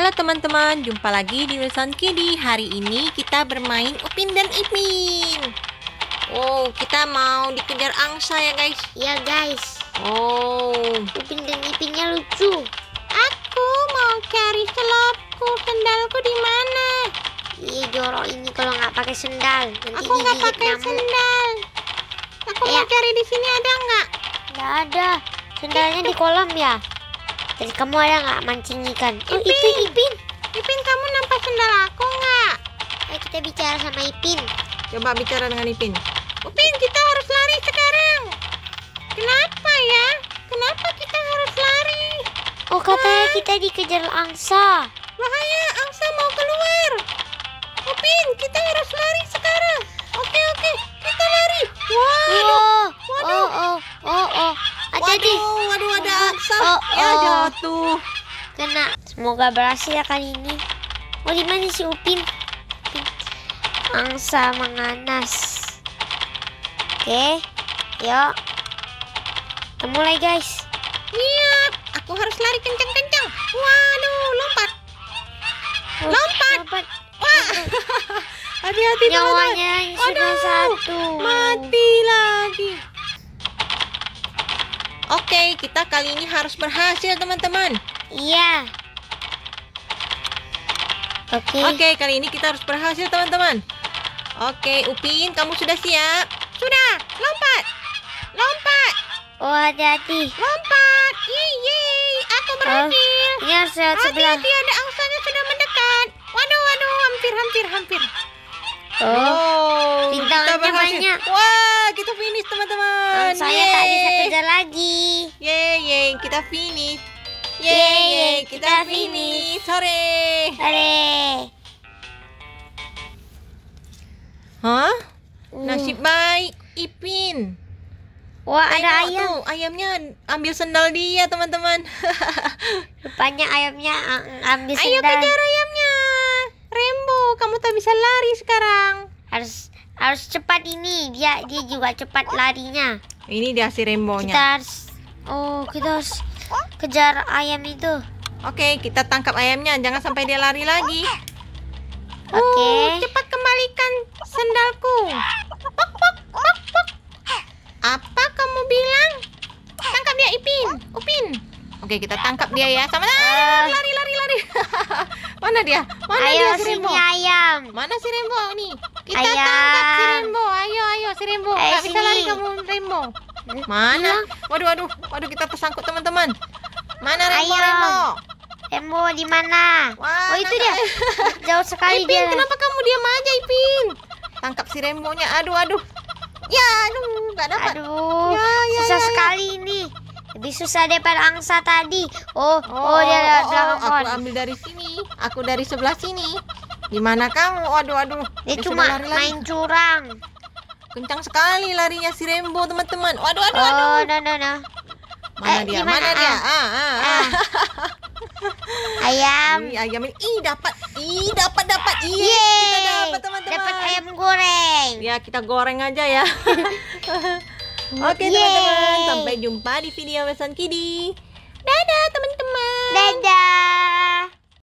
Halo teman-teman, jumpa lagi di Wilson Kidi Hari ini kita bermain Upin dan Ipin Oh, kita mau dikejar angsa ya guys Iya guys Oh Upin dan Ipinnya lucu Aku mau cari selopku, sendalku di mana? Iya jorok ini kalau nggak pakai sendal Nanti Aku nggak pakai namu. sendal Aku ya. mau cari di sini ada nggak? Nggak ada Sendalnya di kolam ya? Jadi kamu ada nggak mancing ikan? Oh, Ipin. Oh itu Ipin. Ipin kamu nampak sendal aku nggak? Ayo kita bicara sama Ipin. Coba bicara dengan Ipin. Upin kita harus lari sekarang. Kenapa ya? Kenapa kita harus lari? Oh katanya Hah? kita dikejar angsa. Bahaya angsa mau keluar. Upin kita harus lari. Aduh ada oh, asap. Oh, ya, oh. jatuh. Kena. Semoga berhasil ya kali ini. Oh di mana si Upin? Angsa menganas. Oke, yuk. Kita mulai guys. Niat, aku harus lari kencang-kencang. Waduh, lompat. Oh, lompat. lompat. Wah. Hati-hati Nyawanya sudah satu. Mati lagi. Oke, kita kali ini harus berhasil, teman-teman. Iya. Oke. Oke, kali ini kita harus berhasil, teman-teman. Oke, Upin, kamu sudah siap? Sudah. Lompat. Lompat. Oh, hati-hati. Lompat. Yeay, aku berhasil. Oh, ya, sebelah. Hati-hati, ada angsanya sudah mendekat. Waduh, waduh, hampir, hampir, hampir. Oh, oh kita berhasil. banyak. Wah, kita finish, teman-teman. Oh, saya Yeay. bisa yeay, kita finish. Yeay, yeay kita finish. Sore. Sore. Hah? Hmm. Nasib baik, Ipin. Wah, oh, Tengok ada ayam. Tuh, ayamnya ambil sendal dia, teman-teman. Rupanya ayamnya ah, ambil sendal. Ayo kejar ayamnya. Rembo, kamu tak bisa lari sekarang. Harus harus cepat ini. Dia dia juga cepat larinya. Ini dia si Rembonya. Kita harus Oh, kita harus kejar ayam itu. Oke, kita tangkap ayamnya. Jangan sampai dia lari lagi. Oke. Okay. Uh, cepat kembalikan sendalku. Apa kamu bilang? Tangkap dia, Ipin. Upin. Oke, kita tangkap dia ya. Sama uh. Eh. lari, lari, lari. Mana dia? Mana ayo dia si Rembo? ayam. Mana si Rembo nih? Kita ayam. tangkap si Ayo, ayo si Rembo. Gak bisa lari kamu Rembo. Mana? Waduh, waduh, waduh kita tersangkut teman-teman. Mana Rembo? Ayo. Rembo, Rembo di mana? oh itu dia. Jauh sekali Ipin, dia. kenapa kamu diam aja Ipin? Tangkap si remonya, Aduh, aduh. Ya, aduh, nggak dapat. Aduh, ya, ya, ya susah ya, sekali ini. Lebih susah daripada angsa tadi. Oh, oh, oh dia ada oh, oh Aku ambil dari sini. Aku dari sebelah sini. Di mana kamu? waduh, aduh. Dia, dia cuma main curang. Kencang sekali larinya si Rembo, teman-teman. Waduh, waduh, oh, waduh. Oh, no, no, no. Mana eh, dia? Gimana? Mana ah, dia? Ah, ah, ah. ah. ah. ayam. Ih, ayam ini. Ih, dapat. Ih, dapat, dapat. Iya, kita dapat, teman-teman. Dapat ayam goreng. Ya, kita goreng aja ya. Oke, okay, teman-teman. Sampai jumpa di video Wesan Kidi. Dadah, teman-teman. Dadah.